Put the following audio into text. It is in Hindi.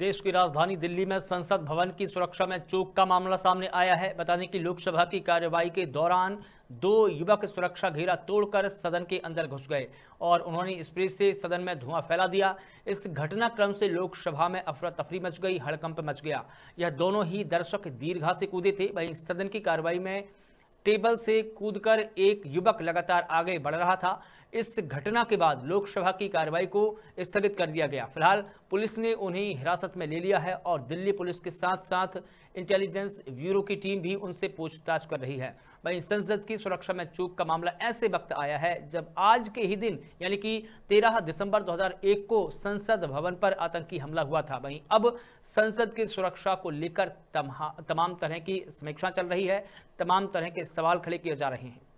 देश की राजधानी दिल्ली में संसद भवन की सुरक्षा में चूक का मामला सामने आया है बता दें कि लोकसभा की कार्यवाही के दौरान दो युवक सुरक्षा घेरा तोड़कर सदन के अंदर घुस गए और उन्होंने स्प्रे से सदन में धुआं फैला दिया इस घटनाक्रम से लोकसभा में अफरा तफरी मच गई हड़कंप मच गया यह दोनों ही दर्शक दीर्घा से कूदे थे वहीं सदन की कार्रवाई में टेबल से कूदकर एक युवक लगातार आगे बढ़ रहा था इस घटना के बाद लोकसभा की कार्रवाई को स्थगित कर दिया गया फिलहाल पुलिस ने उन्हें हिरासत में ले लिया है और दिल्ली पुलिस के साथ साथ इंटेलिजेंस ब्यूरो की टीम भी उनसे पूछताछ कर रही है वहीं संसद की सुरक्षा में चूक का मामला ऐसे वक्त आया है जब आज के ही दिन यानी कि 13 दिसंबर 2001 को संसद भवन पर आतंकी हमला हुआ था वहीं अब संसद की सुरक्षा को लेकर तमाम तरह की समीक्षा चल रही है तमाम तरह के सवाल खड़े किए जा रहे हैं